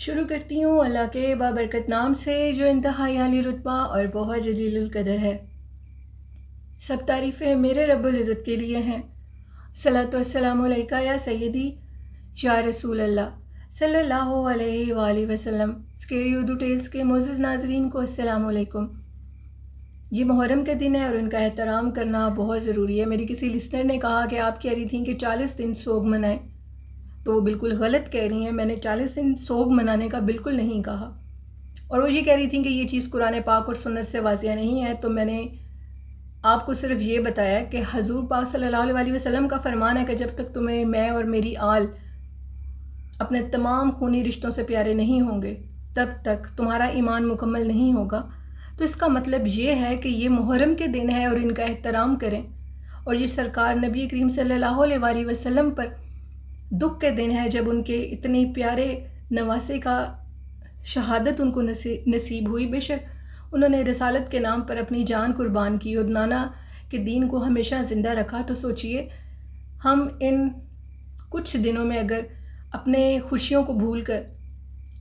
शुरू करती हूँ अल्लाह के बाबरकत नाम से जो इंतहाई आली रुतबा और बहुत जलीलकदर है सब तारीफ़ें मेरे रब्ज़त के लिए हैं सलात या सैदी या रसूल अल्लाह सल्लल्लाहु अलैहि वसल्लम स्केरी उर्दू टेल्स के मोज़ नाजरीन को असलकुम ये मुहर्रम का दिन है और उनका एहतराम करना बहुत ज़रूरी है मेरी किसी लिसनर ने कहा कि आप कह रही थी कि चालीस दिन सोग मनाएं तो वो बिल्कुल गलत कह रही हैं मैंने चालीस दिन सोग मनाने का बिल्कुल नहीं कहा और वो ये कह रही थी कि ये चीज़ कुरान पाक और सुन्नत से वाजिया नहीं है तो मैंने आपको सिर्फ ये बताया कि हजूर पाक सल्ला वसलम का फरमान है कि जब तक तुम्हें मैं और मेरी आल अपने तमाम खूनी रिश्तों से प्यारे नहीं होंगे तब तक तुम्हारा ईमान मुकम्मल नहीं होगा तो इसका मतलब ये है कि ये मुहरम के दिन है और इनका एहतराम करें और ये सरकार नबी करीम सल्ला वसलम पर दुख के दिन है जब उनके इतने प्यारे नवासे का शहादत उनको नसी, नसीब हुई बेशक उन्होंने रसालत के नाम पर अपनी जान कुर्बान की और नाना के दीन को हमेशा ज़िंदा रखा तो सोचिए हम इन कुछ दिनों में अगर अपने खुशियों को भूल कर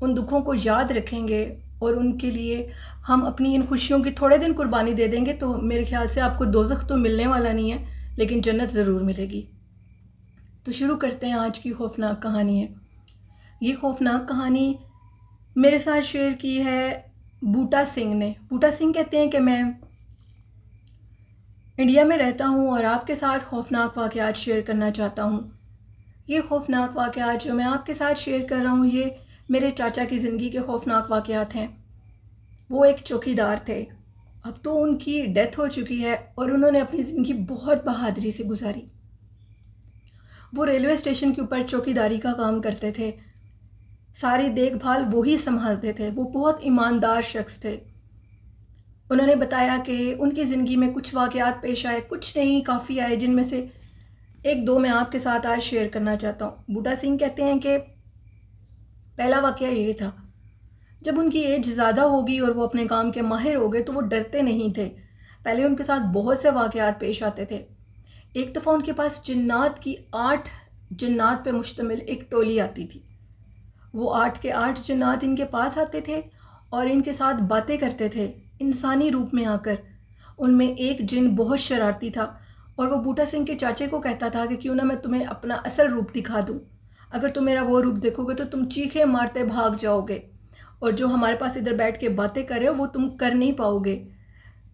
उन दुखों को याद रखेंगे और उनके लिए हम अपनी इन खुशियों की थोड़े दिन कुर्बानी दे देंगे तो मेरे ख्याल से आपको दोजख तो मिलने वाला नहीं है लेकिन जन्नत ज़रूर मिलेगी तो शुरू करते हैं आज की खौफनाक कहानी है ये खौफनाक कहानी मेरे साथ शेयर की है बूटा सिंह ने बूटा सिंह कहते हैं कि मैं इंडिया में रहता हूँ और आपके साथ खौफनाक वाक़ात शेयर करना चाहता हूँ ये खौफनाक वाक़ात जो मैं आपके साथ शेयर कर रहा हूँ ये मेरे चाचा की ज़िंदगी के खौफनाक वाक़ात हैं वो एक चौकीदार थे अब तो उनकी डेथ हो चुकी है और उन्होंने अपनी ज़िंदगी बहुत बहादुरी से गुजारी वो रेलवे स्टेशन के ऊपर चौकीदारी का काम करते थे सारी देखभाल वो ही संभालते थे वो बहुत ईमानदार शख्स थे उन्होंने बताया कि उनकी ज़िंदगी में कुछ वाक़ात पेश आए कुछ नहीं काफ़ी आए जिनमें से एक दो मैं आपके साथ आज शेयर करना चाहता हूँ बूटा सिंह कहते हैं कि पहला वाक़ ये था जब उनकी एज ज़्यादा होगी और वो अपने काम के माहिर हो गए तो वो डरते नहीं थे पहले उनके साथ बहुत से वाक़ात पेश आते थे एक दफ़ा उनके पास जन्नात की आठ जन्नात पे मुश्तमिल एक टोली आती थी वो आठ के आठ जन्नात इनके पास आते थे और इनके साथ बातें करते थे इंसानी रूप में आकर उनमें एक जिन बहुत शरारती था और वो बूटा सिंह के चाचे को कहता था कि क्यों ना मैं तुम्हें अपना असल रूप दिखा दूँ अगर तुम मेरा वो रूप देखोगे तो तुम चीखे मारते भाग जाओगे और जो हमारे पास इधर बैठ के बातें कर रहे हो वो तुम कर नहीं पाओगे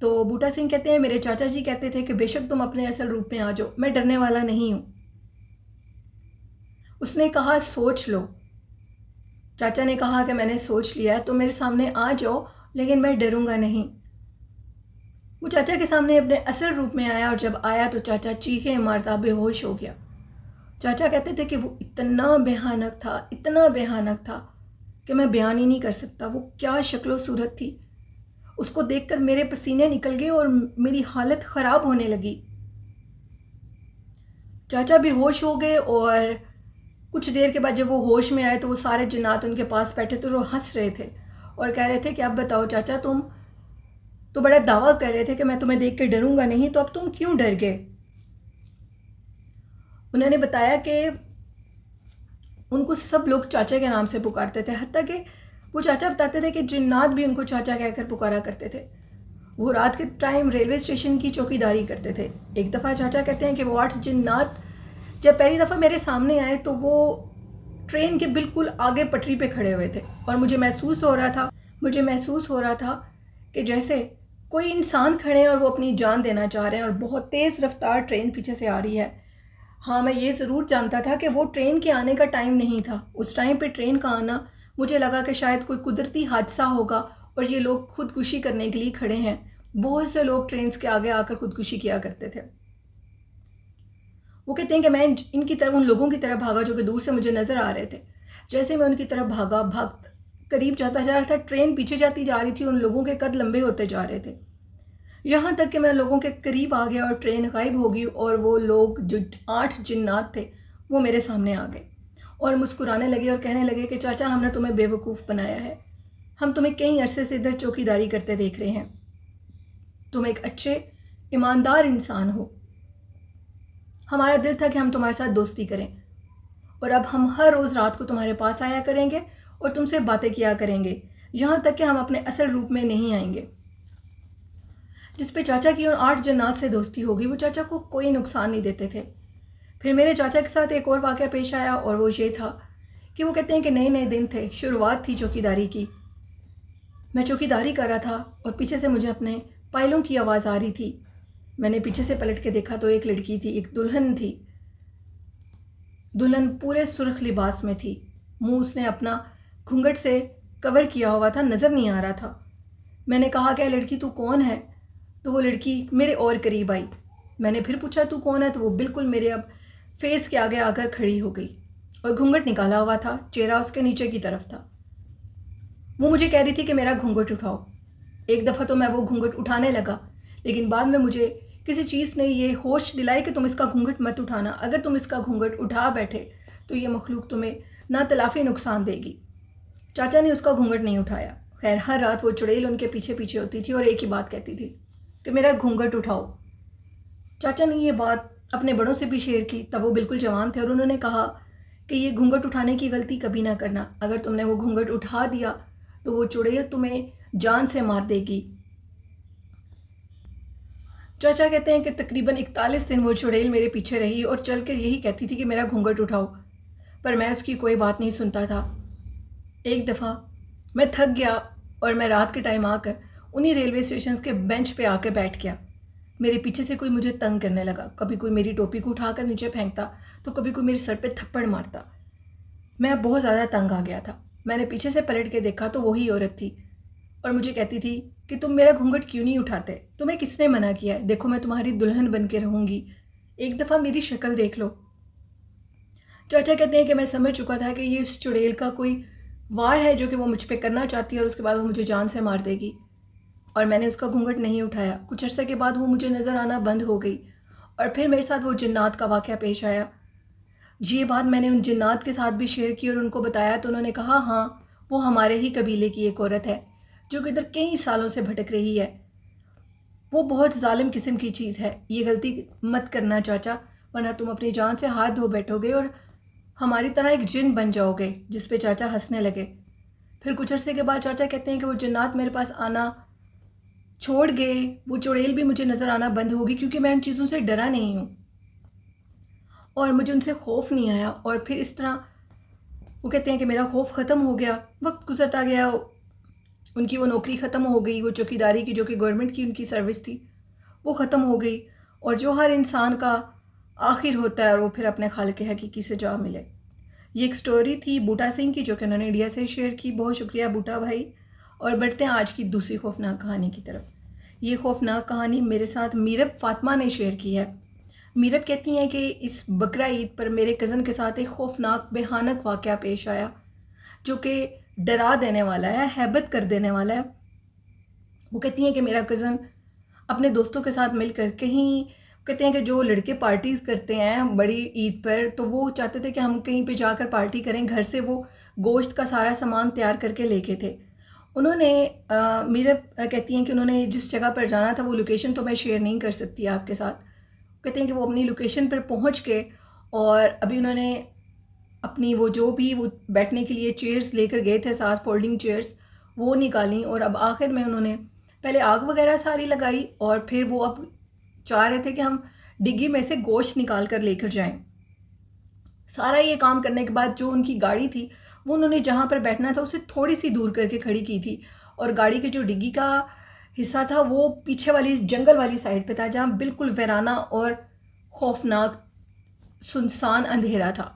तो बूटा सिंह कहते हैं मेरे चाचा जी कहते थे कि बेशक तुम अपने असल रूप में आ जाओ मैं डरने वाला नहीं हूँ उसने कहा सोच लो चाचा ने कहा कि मैंने सोच लिया तो मेरे सामने आ जाओ लेकिन मैं डरूंगा नहीं वो चाचा के सामने अपने असल रूप में आया और जब आया तो चाचा चीखे मारता बेहोश हो गया चाचा कहते थे कि वो इतना भयानक था इतना भयानक था कि मैं बयान ही नहीं कर सकता वो क्या शक्लो सूरत थी उसको देखकर मेरे पसीने निकल गए और मेरी हालत ख़राब होने लगी चाचा भी होश हो गए और कुछ देर के बाद जब वो होश में आए तो वो सारे जन्नात उनके पास बैठे थे तो वो हंस रहे थे और कह रहे थे कि अब बताओ चाचा तुम तो बड़ा दावा कर रहे थे कि मैं तुम्हें देख के डरूंगा नहीं तो अब तुम क्यों डर गए उन्होंने बताया कि उनको सब लोग चाचा के नाम से पुकारते थे हती कि वो चाचा बताते थे कि जिन्नात भी उनको चाचा कहकर पुकारा करते थे वो रात के टाइम रेलवे स्टेशन की चौकीदारी करते थे एक दफ़ा चाचा कहते हैं कि वो आठ जिन्नात जब पहली दफ़ा मेरे सामने आए तो वो ट्रेन के बिल्कुल आगे पटरी पे खड़े हुए थे और मुझे महसूस हो रहा था मुझे महसूस हो रहा था कि जैसे कोई इंसान खड़े हैं और वो अपनी जान देना चाह रहे हैं और बहुत तेज़ रफ्तार ट्रेन पीछे से आ रही है हाँ मैं ये ज़रूर जानता था कि वो ट्रेन के आने का टाइम नहीं था उस टाइम पे ट्रेन का आना मुझे लगा कि शायद कोई कुदरती हादसा होगा और ये लोग खुदकुशी करने के लिए खड़े हैं बहुत से लोग ट्रेन के आगे आकर खुदकुशी किया करते थे वो कहते हैं कि मैं इनकी तरफ उन लोगों की तरफ भागा जो कि दूर से मुझे नज़र आ रहे थे जैसे मैं उनकी तरफ भागा भाग करीब जाता जा रहा था ट्रेन पीछे जाती जा रही थी उन लोगों के कद लंबे होते जा रहे थे यहाँ तक कि मैं लोगों के करीब आ गया और ट्रेन गायब होगी और वो लोग जो आठ जिन्नात थे वो मेरे सामने आ गए और मुस्कुराने लगे और कहने लगे कि चाचा हमने तुम्हें बेवकूफ़ बनाया है हम तुम्हें कई अरसे से इधर चौकीदारी करते देख रहे हैं तुम एक अच्छे ईमानदार इंसान हो हमारा दिल था कि हम तुम्हारे साथ दोस्ती करें और अब हम हर रोज़ रात को तुम्हारे पास आया करेंगे और तुमसे बातें किया करेंगे यहाँ तक कि हम अपने असल रूप में नहीं आएंगे जिस पे चाचा की उन आठ जन्नात से दोस्ती होगी वो चाचा को कोई नुकसान नहीं देते थे फिर मेरे चाचा के साथ एक और वाक़ पेश आया और वो ये था कि वो कहते हैं कि नए नए दिन थे शुरुआत थी चौकीदारी की मैं चौकीदारी कर रहा था और पीछे से मुझे अपने पायलों की आवाज़ आ रही थी मैंने पीछे से पलट के देखा तो एक लड़की थी एक दुल्हन थी दुल्हन पूरे सुरख लिबास में थी मुंह उसने अपना घूंघट से कवर किया हुआ था नज़र नहीं आ रहा था मैंने कहा क्या लड़की तू कौन है तो वो लड़की मेरे और करीब आई मैंने फिर पूछा तू कौन है तो वो बिल्कुल मेरे अब फेस के आगे आकर खड़ी हो गई और घूंघट निकाला हुआ था चेहरा उसके नीचे की तरफ था वो मुझे कह रही थी कि मेरा घूंघट उठाओ एक दफ़ा तो मैं वो घूंघट उठाने लगा लेकिन बाद में मुझे किसी चीज़ ने ये होश दिलाई कि तुम इसका घूंघट मत उठाना अगर तुम इसका घूंघट उठा बैठे तो ये मखलूक तुम्हें ना तलाफ़ी नुकसान देगी चाचा ने उसका घूंघट नहीं उठाया खैर हर रात वो चुड़ैल उनके पीछे पीछे होती थी और एक ही बात कहती थी कि मेरा घूंघट उठाओ चाचा ने ये बात अपने बड़ों से भी शेयर की तब वो बिल्कुल जवान थे और उन्होंने कहा कि ये घूंघट उठाने की गलती कभी ना करना अगर तुमने वो घूंघट उठा दिया तो वो चुड़ैल तुम्हें जान से मार देगी चाचा कहते हैं कि तकरीबन इकतालीस दिन वो चुड़ैल मेरे पीछे रही और चल कर यही कहती थी कि मेरा घूंघट उठाओ पर मैं उसकी कोई बात नहीं सुनता था एक दफ़ा मैं थक गया और मैं रात के टाइम आकर उन्हीं रेलवे स्टेशन के बेंच पे आकर बैठ गया मेरे पीछे से कोई मुझे तंग करने लगा कभी कोई मेरी टोपी को उठाकर नीचे फेंकता तो कभी कोई मेरे सर पे थप्पड़ मारता मैं अब बहुत ज़्यादा तंग आ गया था मैंने पीछे से पलट के देखा तो वही औरत थी और मुझे कहती थी कि तुम मेरा घूंघट क्यों नहीं उठाते तुम्हें किसने मना किया है देखो मैं तुम्हारी दुल्हन बन के रहूँगी एक दफ़ा मेरी शक्ल देख लो चाचा कहते हैं कि मैं समझ चुका था कि ये उस चुड़ैल का कोई वार है जो कि वो मुझ पर करना चाहती है और उसके बाद वो मुझे जान से मार देगी और मैंने उसका घूंघट नहीं उठाया कुछ अरसे के बाद वो मुझे नज़र आना बंद हो गई और फिर मेरे साथ वो जन्नात का वाक़ पेश आया ये बात मैंने उन जन्नात के साथ भी शेयर की और उनको बताया तो उन्होंने कहा हाँ वो हमारे ही कबीले की एक औरत है जो कि इधर कई सालों से भटक रही है वो बहुत ालिम किस्म की चीज़ है ये गलती मत करना चाचा वरना तुम अपनी जान से हाथ धो बैठोगे और हमारी तरह एक जिन बन जाओगे जिस पे चाचा हंसने लगे फिर कुछ अरसे के बाद चाचा कहते हैं कि वो जन्नात मेरे पास आना छोड़ गए वो चुड़ैल भी मुझे नज़र आना बंद होगी क्योंकि मैं उन चीज़ों से डरा नहीं हूँ और मुझे उनसे खौफ नहीं आया और फिर इस तरह वो कहते हैं कि मेरा खौफ ख़त्म हो गया वक्त गुजरता गया उनकी वो नौकरी ख़त्म हो गई वो चौकीदारी की जो कि गवर्नमेंट की उनकी सर्विस थी वो ख़त्म हो गई और जो हर इंसान का आखिर होता है और वो फिर अपने खाल के हकीकी से जा मिले ये एक स्टोरी थी बूटा सिंह की जो कि उन्होंने इंडिया से शेयर की बहुत शुक्रिया बूटा भाई और बढ़ते हैं आज की दूसरी खौफनाक कहानी की तरफ ये खौफनाक कहानी मेरे साथ मीरब फातमा ने शेयर की है मीरब कहती हैं कि इस बकरा ईद पर मेरे कज़न के साथ एक खौफनाक बेहानक वाक़ पेश आया जो कि डरा देने वाला है हैबत कर देने वाला है वो कहती हैं कि मेरा कज़न अपने दोस्तों के साथ मिलकर कहीं कहते हैं कि जो लड़के पार्टीज़ करते हैं बड़ी ईद पर तो वो चाहते थे कि हम कहीं पे जाकर पार्टी करें घर से वो गोश्त का सारा सामान तैयार करके लेके थे उन्होंने मीरा कहती हैं कि उन्होंने जिस जगह पर जाना था वो लोकेशन तो मैं शेयर नहीं कर सकती आपके साथ कहते हैं कि वो अपनी लोकेशन पर पहुंच के और अभी उन्होंने अपनी वो जो भी वो बैठने के लिए चेयर्स लेकर गए थे साथ फोल्डिंग चेयर्स वो निकाली और अब आखिर में उन्होंने पहले आग वगैरह सारी लगाई और फिर वो अब चाह रहे थे कि हम डिग्गी में से गोश्त निकाल कर लेकर जाएं सारा ये काम करने के बाद जो उनकी गाड़ी थी वो उन्होंने जहाँ पर बैठना था उसे थोड़ी सी दूर करके खड़ी की थी और गाड़ी के जो डिग्गी का हिस्सा था वो पीछे वाली जंगल वाली साइड पे था जहाँ बिल्कुल वैराना और खौफनाक सुनसान अंधेरा था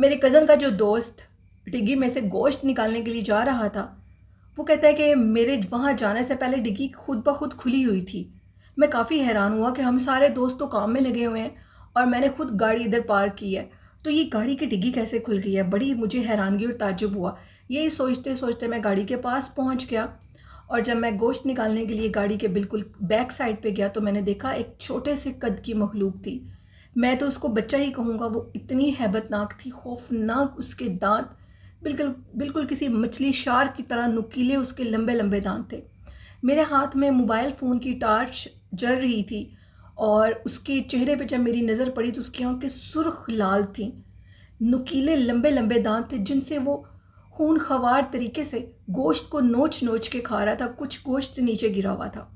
मेरे कज़न का जो दोस्त डिग्गी में से गोश्त निकालने के लिए जा रहा था वो कहता है कि मेरे वहाँ जाने से पहले डिग्गी खुद ब खुद खुली हुई थी मैं काफ़ी हैरान हुआ कि हम सारे दोस्त तो काम में लगे हुए हैं और मैंने खुद गाड़ी इधर पार्क की है तो ये गाड़ी की डिग्गी कैसे खुल गई है बड़ी मुझे हैरानगी और ताजुब हुआ यही सोचते सोचते मैं गाड़ी के पास पहुँच गया और जब मैं गोश्त निकालने के लिए गाड़ी के बिल्कुल बैक साइड पे गया तो मैंने देखा एक छोटे से कद की मखलूक थी मैं तो उसको बच्चा ही कहूँगा वो इतनी हैबतनाक थी खौफनाक उसके दांत बिल्कुल बिल्कुल किसी मछली शार की तरह नुकीले उसके लंबे लंबे दांत थे मेरे हाथ में मोबाइल फ़ोन की टार्च जल रही थी और उसके चेहरे पे जब मेरी नज़र पड़ी तो उसकी आंखें सुर्ख लाल थीं नुकीले लंबे लंबे दांत थे जिनसे वो खून खवार तरीके से गोश्त को नोच नोच के खा रहा था कुछ गोश्त नीचे गिरा हुआ था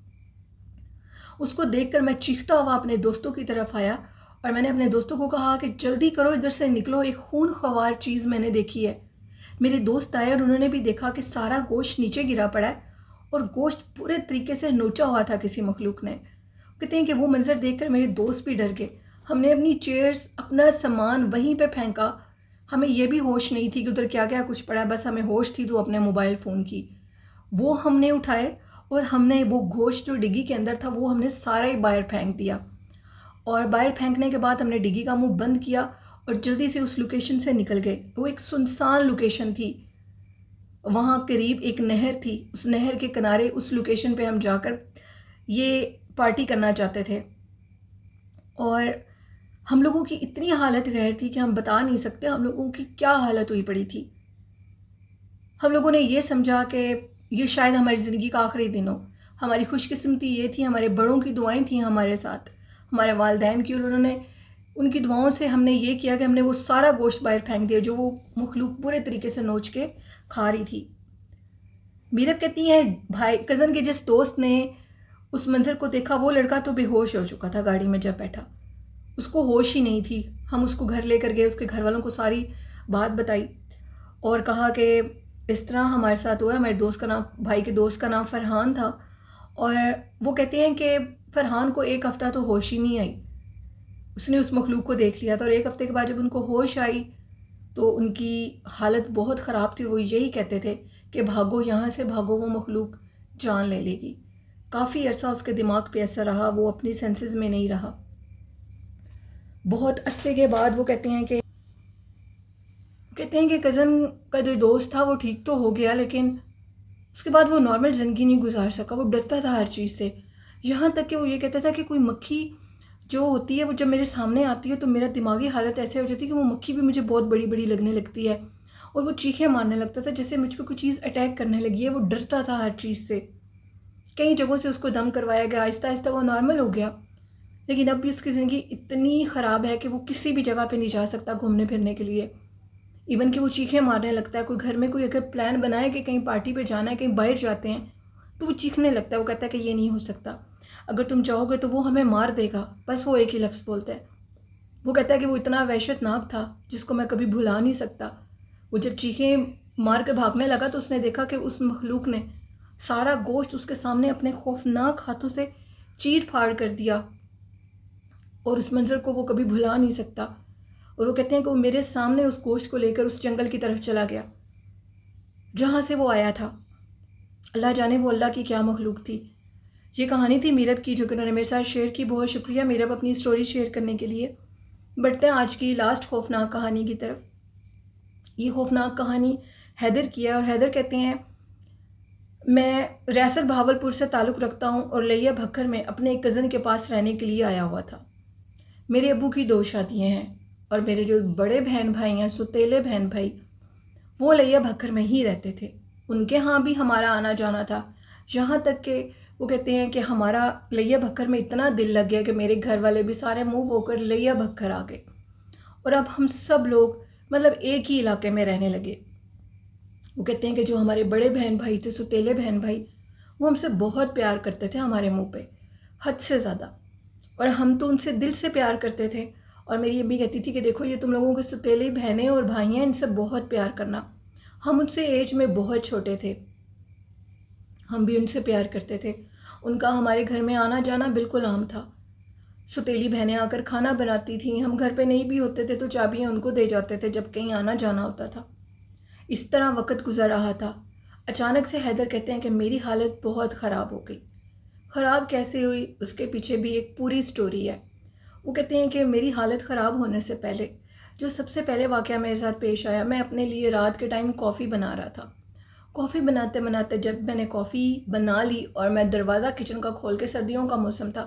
उसको देखकर मैं चीखता हुआ अपने दोस्तों की तरफ आया और मैंने अपने दोस्तों को कहा कि जल्दी करो इधर से निकलो एक खून खवार चीज़ मैंने देखी है मेरे दोस्त आए और उन्होंने भी देखा कि सारा गोश्त नीचे गिरा पड़ा है और गोश्त पूरे तरीके से नोचा हुआ था किसी मखलूक ने कहते हैं कि वो मंज़र देख मेरे दोस्त भी डर गए हमने अपनी चेयर्स अपना सामान वहीं पर फेंका हमें यह भी होश नहीं थी कि उधर क्या क्या कुछ पड़ा बस हमें होश थी तो अपने मोबाइल फ़ोन की वो हमने उठाए और हमने वो गोश्त जो डिगी के अंदर था वो हमने सारा ही बाहर फेंक दिया और बाहर फेंकने के बाद हमने डिगी का मुंह बंद किया और जल्दी से उस लोकेशन से निकल गए वो एक सुनसान लोकेशन थी वहाँ करीब एक नहर थी उस नहर के किनारे उस लोकेशन पे हम जाकर ये पार्टी करना चाहते थे और हम लोगों की इतनी हालत गैर थी कि हम बता नहीं सकते हम लोगों की क्या हालत हुई पड़ी थी हम लोगों ने ये समझा कि ये शायद हमारी ज़िंदगी का आखिरी दिन हो हमारी खुशकस्मती ये थी हमारे बड़ों की दुआएं थी हमारे साथ हमारे वालदेन की और उन्होंने उनकी दुआओं से हमने ये किया कि हमने वो सारा गोश्त बाहर फेंक दिया जो वो मखलूक पूरे तरीके से नोच के खा रही थी मीरब कहती हैं भाई कज़न के जिस दोस्त ने उस मंजर को देखा वो लड़का तो बेहोश हो चुका था गाड़ी में जब बैठा उसको होश ही नहीं थी हम उसको घर लेकर गए उसके घर वालों को सारी बात बताई और कहा कि इस तरह हमारे साथ हुआ हमारे दोस्त का नाम भाई के दोस्त का नाम फरहान था और वो कहते हैं कि फरहान को एक हफ़्ता तो होश ही नहीं आई उसने उस मखलूक को देख लिया था और एक हफ़्ते के बाद जब उनको होश आई तो उनकी हालत बहुत ख़राब थी वो यही कहते थे कि भागो यहाँ से भागो वो मखलूक जान ले लेगी काफ़ी अरसा उसके दिमाग पे ऐसा रहा वो अपनी सेंसेस में नहीं रहा बहुत अरसे के बाद वो कहते हैं कि कहते हैं कि कज़न का जो दोस्त था वो ठीक तो हो गया लेकिन उसके बाद वो नॉर्मल ज़िंदगी नहीं गुजार सका वो डरता था हर चीज़ से यहाँ तक कि वो ये कहता था कि कोई मक्खी जो होती है वो जब मेरे सामने आती है तो मेरा दिमागी हालत ऐसे हो जाती है कि वो मक्खी भी मुझे बहुत बड़ी बड़ी लगने लगती है और वो चीखें मारने लगता था जैसे मुझ पर कोई चीज़ अटैक करने लगी है वो डरता था हर चीज़ से कई जगहों से उसको दम करवाया गया आहिस्ता आहिस्ता वो नॉर्मल हो गया लेकिन अब भी उसकी ज़िंदगी इतनी ख़राब है कि वो किसी भी जगह पे नहीं जा सकता घूमने फिरने के लिए इवन कि वो चीखें मारने लगता है कोई घर में कोई अगर प्लान बनाए कि कहीं पार्टी पे जाना है कहीं बाहर जाते हैं तो वो चीखने लगता है वो कहता है कि ये नहीं हो सकता अगर तुम जाओगे तो वो हमें मार देगा बस वो एक ही लफ्ज़ बोलता है वो कहता है कि वो इतना वहशतनाक था जिसको मैं कभी भुला नहीं सकता वो जब चीखें मार कर भागने लगा तो उसने देखा कि उस मखलूक ने सारा गोश्त उसके सामने अपने खौफनाक हाथों से चीर फाड़ कर दिया और उस मंजर को वो कभी भुला नहीं सकता और वो कहते हैं कि वो मेरे सामने उस गोश्त को लेकर उस जंगल की तरफ चला गया जहाँ से वो आया था अल्लाह जाने वो अल्लाह की क्या मखलूक थी ये कहानी थी मीरब की जो कि उन्होंने मेरे साथ शेयर की बहुत शुक्रिया मीरब अपनी स्टोरी शेयर करने के लिए बढ़ते हैं आज की लास्ट खौफनाक कहानी की तरफ ये खौफनाक कहानी हैदर की है और हैदर कहते हैं मैं रियासत भावलपुर से ताल्लुक़ रखता हूँ और लैया भक्कर में अपने एक कज़न के पास रहने के लिए आया हुआ था मेरे अबू की दो शादियाँ हैं और मेरे जो बड़े बहन भाई हैं सुतेले बहन भाई वो लैया भक्कर में ही रहते थे उनके यहाँ भी हमारा आना जाना था यहाँ तक कि वो कहते हैं कि हमारा लैया भक्कर में इतना दिल लग गया कि मेरे घर वाले भी सारे मूव होकर लैया भक्कर आ गए और अब हम सब लोग मतलब एक ही इलाके में रहने लगे वो कहते हैं कि जो हमारे बड़े बहन भाई थे सुतेले बहन भाई वो हमसे बहुत प्यार करते थे हमारे मुंह पे हद से ज़्यादा और हम तो उनसे दिल से प्यार करते थे और मेरी अम्मी कहती थी कि देखो ये तुम लोगों के सुतेले बहनें और भाई हैं इनसे बहुत प्यार करना हम उनसे एज में बहुत छोटे थे हम भी उनसे प्यार करते थे उनका हमारे घर में आना जाना बिल्कुल आम था सुतेली बहनें आकर खाना बनाती थीं हम घर पे नहीं भी होते थे तो चाबियाँ उनको दे जाते थे जब कहीं आना जाना होता था इस तरह वक्त गुजर रहा था अचानक से हैदर कहते हैं कि मेरी हालत बहुत ख़राब हो गई ख़राब कैसे हुई उसके पीछे भी एक पूरी स्टोरी है वो कहते हैं कि मेरी हालत ख़राब होने से पहले जो सबसे पहले वाक़ मेरे साथ पेश आया मैं अपने लिए रात के टाइम कॉफ़ी बना रहा था कॉफ़ी बनाते बनाते जब मैंने कॉफ़ी बना ली और मैं दरवाज़ा किचन का खोल के सर्दियों का मौसम था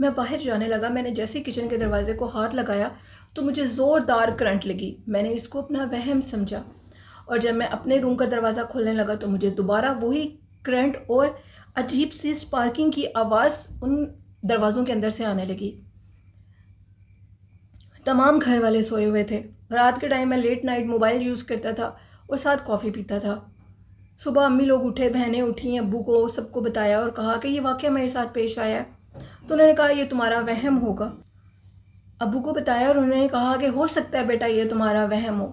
मैं बाहर जाने लगा मैंने जैसे किचन के दरवाज़े को हाथ लगाया तो मुझे ज़ोरदार करंट लगी मैंने इसको अपना वहम समझा और जब मैं अपने रूम का दरवाज़ा खोलने लगा तो मुझे दोबारा वही करंट और अजीब सी स्पार्किंग की आवाज़ उन दरवाज़ों के अंदर से आने लगी तमाम घर वाले सोए हुए थे रात के टाइम मैं लेट नाइट मोबाइल यूज़ करता था और साथ कॉफ़ी पीता था सुबह अम्मी लोग उठे बहनें उठी अबू को सबको बताया और कहा कि ये वाक्य मेरे साथ पेश आया है तो उन्होंने कहा यह तुम्हारा वहम होगा अबू को बताया और उन्होंने कहा कि हो सकता है बेटा ये तुम्हारा वहम हो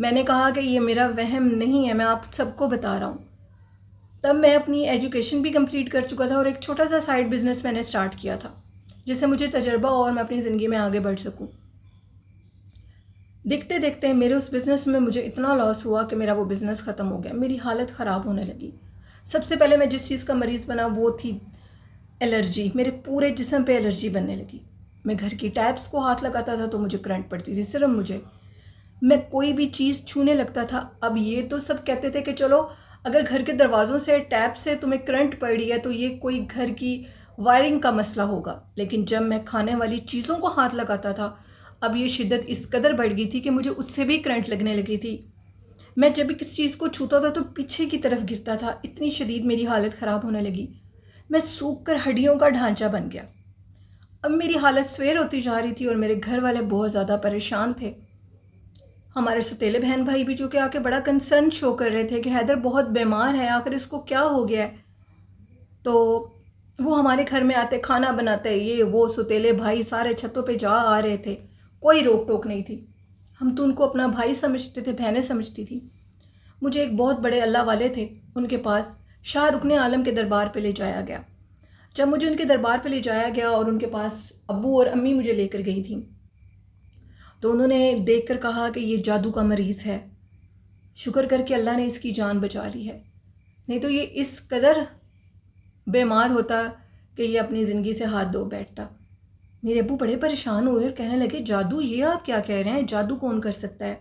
मैंने कहा कि ये मेरा वहम नहीं है मैं आप सबको बता रहा हूँ तब मैं अपनी एजुकेशन भी कंप्लीट कर चुका था और एक छोटा सा साइड बिज़नेस मैंने स्टार्ट किया था जिससे मुझे तजर्बा और मैं अपनी ज़िंदगी में आगे बढ़ सकूँ देखते देखते मेरे उस बिज़नेस में मुझे इतना लॉस हुआ कि मेरा वो बिज़नेस ख़त्म हो गया मेरी हालत ख़राब होने लगी सबसे पहले मैं जिस चीज़ का मरीज़ बना वो थी एलर्जी मेरे पूरे जिसम पे एलर्जी बनने लगी मैं घर की टैब्स को हाथ लगाता था तो मुझे करंट पड़ती थी सिर्फ मुझे मैं कोई भी चीज़ छूने लगता था अब ये तो सब कहते थे कि चलो अगर घर के दरवाज़ों से टैप से तुम्हें करंट पड़ रही है तो ये कोई घर की वायरिंग का मसला होगा लेकिन जब मैं खाने वाली चीज़ों को हाथ लगाता था अब ये शिद्दत इस कदर बढ़ गई थी कि मुझे उससे भी करंट लगने लगी थी मैं जब भी किसी चीज़ को छूता था तो पीछे की तरफ गिरता था इतनी शदीद मेरी हालत ख़राब होने लगी मैं सूख कर हड्डियों का ढांचा बन गया अब मेरी हालत सवेर होती जा रही थी और मेरे घर वाले बहुत ज़्यादा परेशान थे हमारे सतीले बहन भाई भी जो कि आके बड़ा कंसर्न शो कर रहे थे कि हैदर बहुत बीमार है आखिर इसको क्या हो गया है तो वो हमारे घर में आते खाना बनाते ये वो सतीले भाई सारे छतों पे जा आ रहे थे कोई रोक टोक नहीं थी हम तो उनको अपना भाई समझते थे बहनें समझती थी मुझे एक बहुत बड़े अल्लाह वाले थे उनके पास शाह रुकन आलम के दरबार पर ले जाया गया जब मुझे उनके दरबार पर ले जाया गया और उनके पास अबू और अम्मी मुझे लेकर गई थी तो उन्होंने देख कर कहा कि ये जादू का मरीज़ है शुक्र करके अल्लाह ने इसकी जान बचा ली है नहीं तो ये इस कदर बीमार होता कि ये अपनी ज़िंदगी से हाथ धो बैठता मेरे अबू बड़े परेशान हुए और कहने लगे जादू ये आप क्या कह रहे हैं जादू कौन कर सकता है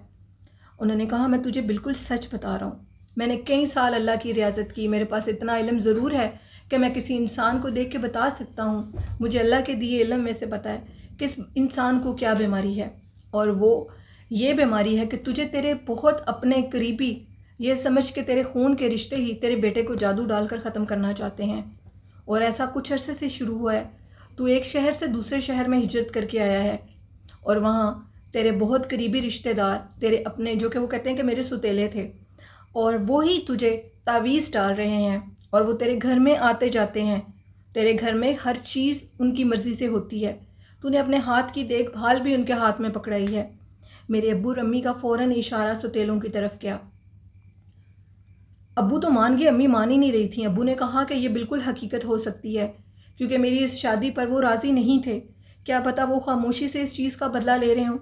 उन्होंने कहा मैं तुझे बिल्कुल सच बता रहा हूँ मैंने कई साल अल्लाह की रियाजत की मेरे पास इतना इलम ज़रूर है कि मैं किसी इंसान को देख के बता सकता हूँ मुझे अल्लाह के दिए इलम में से पता है किस इंसान को क्या बीमारी है और वो ये बीमारी है कि तुझे तेरे बहुत अपने करीबी ये समझ के तेरे खून के रिश्ते ही तेरे बेटे को जादू डालकर ख़त्म करना चाहते हैं और ऐसा कुछ अरसे से शुरू हुआ है तू एक शहर से दूसरे शहर में हिजरत करके आया है और वहाँ तेरे बहुत करीबी रिश्तेदार तेरे अपने जो कि वो कहते हैं कि मेरे सुतेले थे और वो ही तुझे तावीज़ डाल रहे हैं और वो तेरे घर में आते जाते हैं तेरे घर में हर चीज़ उनकी मर्ज़ी से होती है तूने अपने हाथ की देखभाल भी उनके हाथ में पकड़ाई है मेरे और अम्मी का फ़ौरन इशारा सतीलों की तरफ किया अबू तो मान गए अम्मी मान ही नहीं रही थी अबू ने कहा कि यह बिल्कुल हकीकत हो सकती है क्योंकि मेरी इस शादी पर वो राज़ी नहीं थे क्या पता वो खामोशी से इस चीज़ का बदला ले रहे हों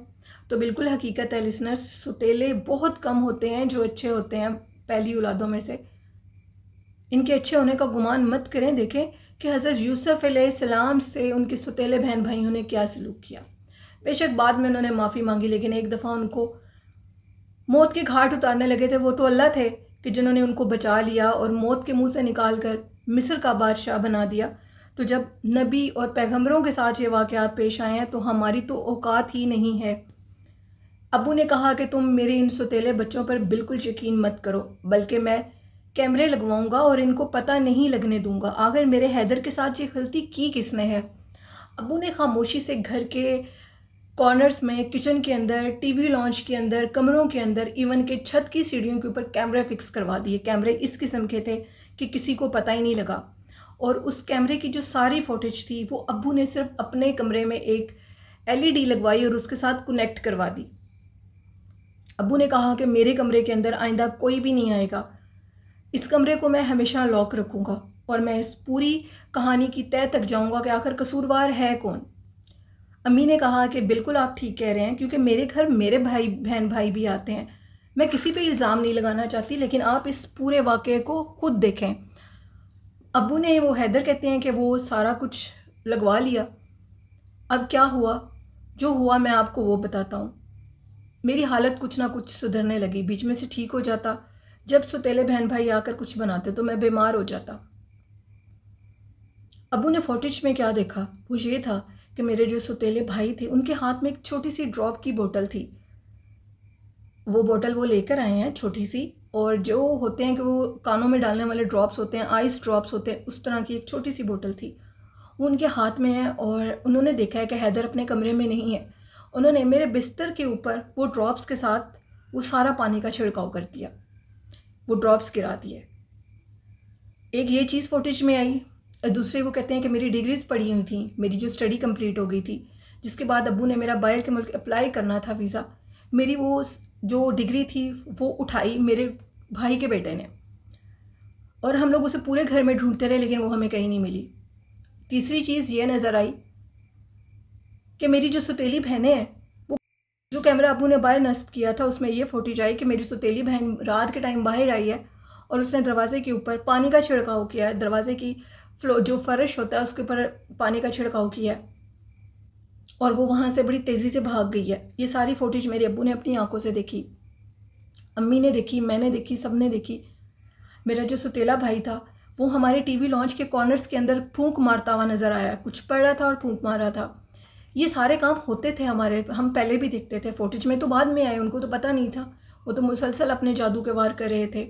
तो बिल्कुल हकीकत है लिसनर्स सतीले बहुत कम होते हैं जो अच्छे होते हैं पहली औलादों में से इनके अच्छे होने का गुमान मत करें देखें कि हज़रत यूसुफ़ सलाम से उनके सतीले बहन भाइयों ने क्या सलूक किया बेशक बाद में उन्होंने माफ़ी मांगी लेकिन एक दफ़ा उनको मौत के घाट उतारने लगे थे वो तो अल्लाह थे कि जिन्होंने उनको बचा लिया और मौत के मुंह से निकाल कर मिस्र का बादशाह बना दिया तो जब नबी और पैगम्बरों के साथ ये वाक़ात पेश आए हैं तो हमारी तो औकात ही नहीं है अबू ने कहा कि तुम मेरे इन सतीले बच्चों पर बिल्कुल यकीन मत करो बल्कि मैं कैमरे लगवाऊंगा और इनको पता नहीं लगने दूंगा आखिर मेरे हैदर के साथ ये गलती की किसने है अबू ने खामोशी से घर के कॉर्नर्स में किचन के अंदर टीवी लॉन्च के अंदर कमरों के अंदर इवन के छत की सीढ़ियों के ऊपर कैमरे फिक्स करवा दिए कैमरे इस किस्म के थे कि किसी को पता ही नहीं लगा और उस कैमरे की जो सारी फोटेज थी वो अबू ने सिर्फ अपने कमरे में एक एलईडी e लगवाई और उसके साथ कनेक्ट करवा दी अबू ने कहा कि मेरे कमरे के अंदर आइंदा कोई भी नहीं आएगा इस कमरे को मैं हमेशा लॉक रखूँगा और मैं इस पूरी कहानी की तय तक जाऊँगा कि आखिर कसूरवार है कौन अम्मी ने कहा कि बिल्कुल आप ठीक कह रहे हैं क्योंकि मेरे घर मेरे भाई बहन भाई भी आते हैं मैं किसी पे इल्ज़ाम नहीं लगाना चाहती लेकिन आप इस पूरे वाक़े को ख़ुद देखें अबू ने वो हैदर कहते हैं कि वो सारा कुछ लगवा लिया अब क्या हुआ जो हुआ मैं आपको वो बताता हूँ मेरी हालत कुछ ना कुछ सुधरने लगी बीच में से ठीक हो जाता जब सुतेले बहन भाई आकर कुछ बनाते तो मैं बीमार हो जाता अबू ने फोटेज में क्या देखा वो ये था कि मेरे जो सुतेले भाई थे उनके हाथ में एक छोटी सी ड्रॉप की बोतल थी वो बोतल वो लेकर आए हैं छोटी सी और जो होते हैं कि वो कानों में डालने वाले ड्रॉप्स होते हैं आइस ड्रॉप्स होते हैं उस तरह की एक छोटी सी बोतल थी वो उनके हाथ में है और उन्होंने देखा है कि हैदर अपने कमरे में नहीं है उन्होंने मेरे बिस्तर के ऊपर वो ड्रॉप्स के साथ वो सारा पानी का छिड़काव कर दिया वो ड्रॉप्स गिराती है एक ये चीज़ फोटेज में आई और दूसरे वो कहते हैं कि मेरी डिग्रीज़ पड़ी हुई थी मेरी जो स्टडी कंप्लीट हो गई थी जिसके बाद अबू ने मेरा बाहर के मुल्क अप्लाई करना था वीज़ा मेरी वो जो डिग्री थी वो उठाई मेरे भाई के बेटे ने और हम लोग उसे पूरे घर में ढूंढते रहे लेकिन वो हमें कहीं नहीं मिली तीसरी चीज़ ये नज़र आई कि मेरी जो सतीली बहनें हैं जो कैमरा अबू ने बाहर नस्ब किया था उसमें ये फोटेज आई कि मेरी सुतीली बहन रात के टाइम बाहर आई है और उसने दरवाजे के ऊपर पानी का छिड़काव किया है दरवाजे की फ्लो जो फर्श होता है उसके ऊपर पानी का छिड़काव किया है और वो वहाँ से बड़ी तेज़ी से भाग गई है ये सारी फोटेज मेरे अबू ने अपनी आंखों से देखी अम्मी ने देखी मैंने देखी सब ने देखी मेरा जो सतीला भाई था वो हमारे टीवी लॉन्च के कॉर्नर्स के अंदर फूंक मारता हुआ नज़र आया कुछ पड़ रहा था और फूंक मार रहा था ये सारे काम होते थे हमारे हम पहले भी देखते थे फोटेज में तो बाद में आए उनको तो पता नहीं था वो तो मुसलसल अपने जादू के वार कर रहे थे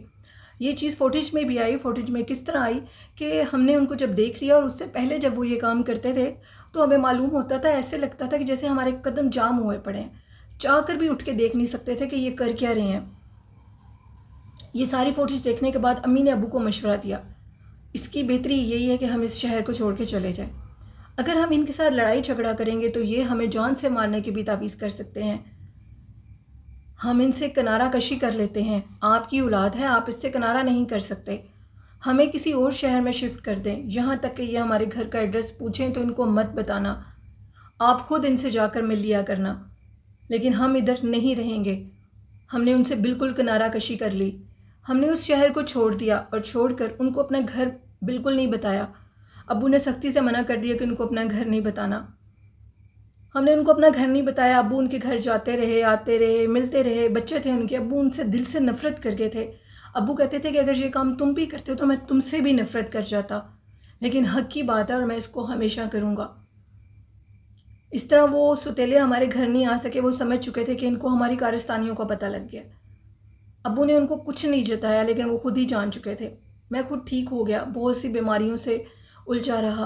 ये चीज़ फोटेज में भी आई फोटेज में किस तरह आई कि हमने उनको जब देख लिया और उससे पहले जब वो ये काम करते थे तो हमें मालूम होता था ऐसे लगता था कि जैसे हमारे कदम जाम हुए पड़े हैं चाह कर भी उठ के देख नहीं सकते थे कि ये कर क्या रहे हैं ये सारी फोटेज देखने के बाद अम्मी ने अबू को मशवरा दिया इसकी बेहतरी यही है कि हम इस शहर को छोड़ के चले जाएँ अगर हम इनके साथ लड़ाई झगड़ा करेंगे तो ये हमें जान से मारने की भी तावीज़ कर सकते हैं हम इनसे किनारा कशी कर लेते हैं आपकी औलाद है आप इससे किनारा नहीं कर सकते हमें किसी और शहर में शिफ्ट कर दें यहाँ तक कि ये हमारे घर का एड्रेस पूछें तो इनको मत बताना आप खुद इनसे जाकर मिल लिया करना लेकिन हम इधर नहीं रहेंगे हमने उनसे बिल्कुल किनारा कशी कर ली हमने उस शहर को छोड़ दिया और छोड़कर उनको अपना घर बिल्कुल नहीं बताया अबू ने सख्ती से मना कर दिया कि उनको अपना घर नहीं बताना हमने उनको अपना घर नहीं बताया अबू उनके घर जाते रहे आते रहे मिलते रहे बच्चे थे उनके अबू उनसे दिल से नफ़रत कर गए थे अबू कहते थे कि अगर ये काम तुम भी करते हो तो मैं तुमसे भी नफ़रत कर जाता लेकिन हक की बात है और मैं इसको हमेशा करूँगा इस तरह वो सुतेले हमारे घर नहीं आ सके वो समझ चुके थे कि इनको हमारी कारिस्तानियों का पता लग गया अबू ने उनको कुछ नहीं जताया लेकिन वो खुद ही जान चुके थे मैं खुद ठीक हो गया बहुत सी बीमारियों से उलझा रहा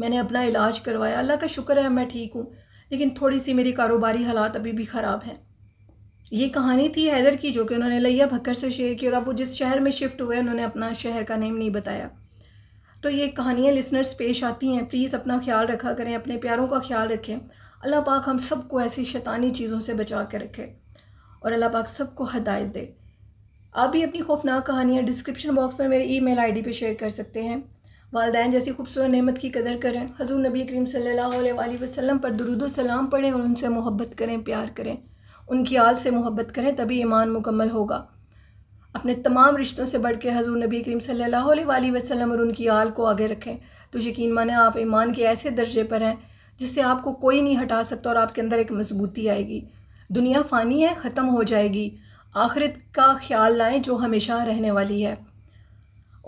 मैंने अपना इलाज करवाया अल्लाह का शुक्र है मैं ठीक हूँ लेकिन थोड़ी सी मेरी कारोबारी हालात अभी भी ख़राब हैं ये कहानी थी हैदर की जो कि उन्होंने लैया भक्कर से शेयर की और अब वो जिस शहर में शिफ्ट हुए उन्होंने अपना शहर का नेम नहीं बताया तो ये कहानियाँ लिसनर्स पेश आती हैं प्लीज़ अपना ख्याल रखा करें अपने प्यारों का ख्याल रखें अल्लाह पाक हम सबको ऐसी शैतानी चीज़ों से बचा के रखे और अल्लाह पाक सबको हदायत दे आप भी अपनी खौफनाक कहानियाँ डिस्क्रिप्शन बॉक्स में मेरे ईमेल आईडी पे शेयर कर सकते हैं वालदान जैसी खूबसूरत नेमत की कदर करें हजूर नबी करीम सल्ला वसम पर दरुद सलाम पढ़ें और उनसे मोहब्बत करें प्यार करें उनकी आल से मोहब्बत करें तभी ईमान मुकम्मल होगा अपने तमाम रिश्तों से बढ़ के हजूर नबी करीम सल्ला वसलम और उनकी आल को आगे रखें तो यकीन माने आप ईमान के ऐसे दर्जे पर हैं जिससे आपको कोई नहीं हटा सकता और आपके अंदर एक मजबूती आएगी दुनिया फ़ानी है ख़त्म हो जाएगी आखिरत का ख्याल लाएँ जो हमेशा रहने वाली है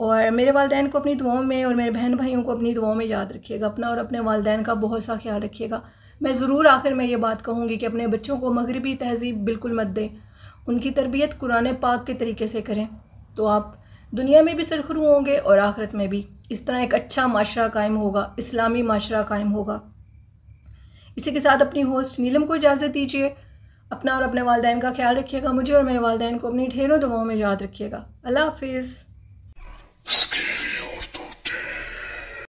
और मेरे वालदेन को अपनी दुआओं में और मेरे बहन भाइयों को अपनी दुआओं में याद रखिएगा अपना और अपने वालदेन का बहुत सा ख्याल रखिएगा मैं ज़रूर आखिर में ये बात कहूँगी कि अपने बच्चों को मगरबी तहजीब बिल्कुल मत दें उनकी तरबियत कुरान पाक के तरीके से करें तो आप दुनिया में भी सरखरू होंगे और आखिरत में भी इस तरह एक अच्छा माशरा कायम होगा इस्लामी माशरा कायम होगा इसी के साथ अपनी होस्ट नीलम को इजाज़त दीजिए अपना और अपने वालदेन का ख्याल रखिएगा मुझे और मेरे वालदेन को अपनी ढेरों दुआओं में याद रखिएगा अल्लाह हाफिज़ Screw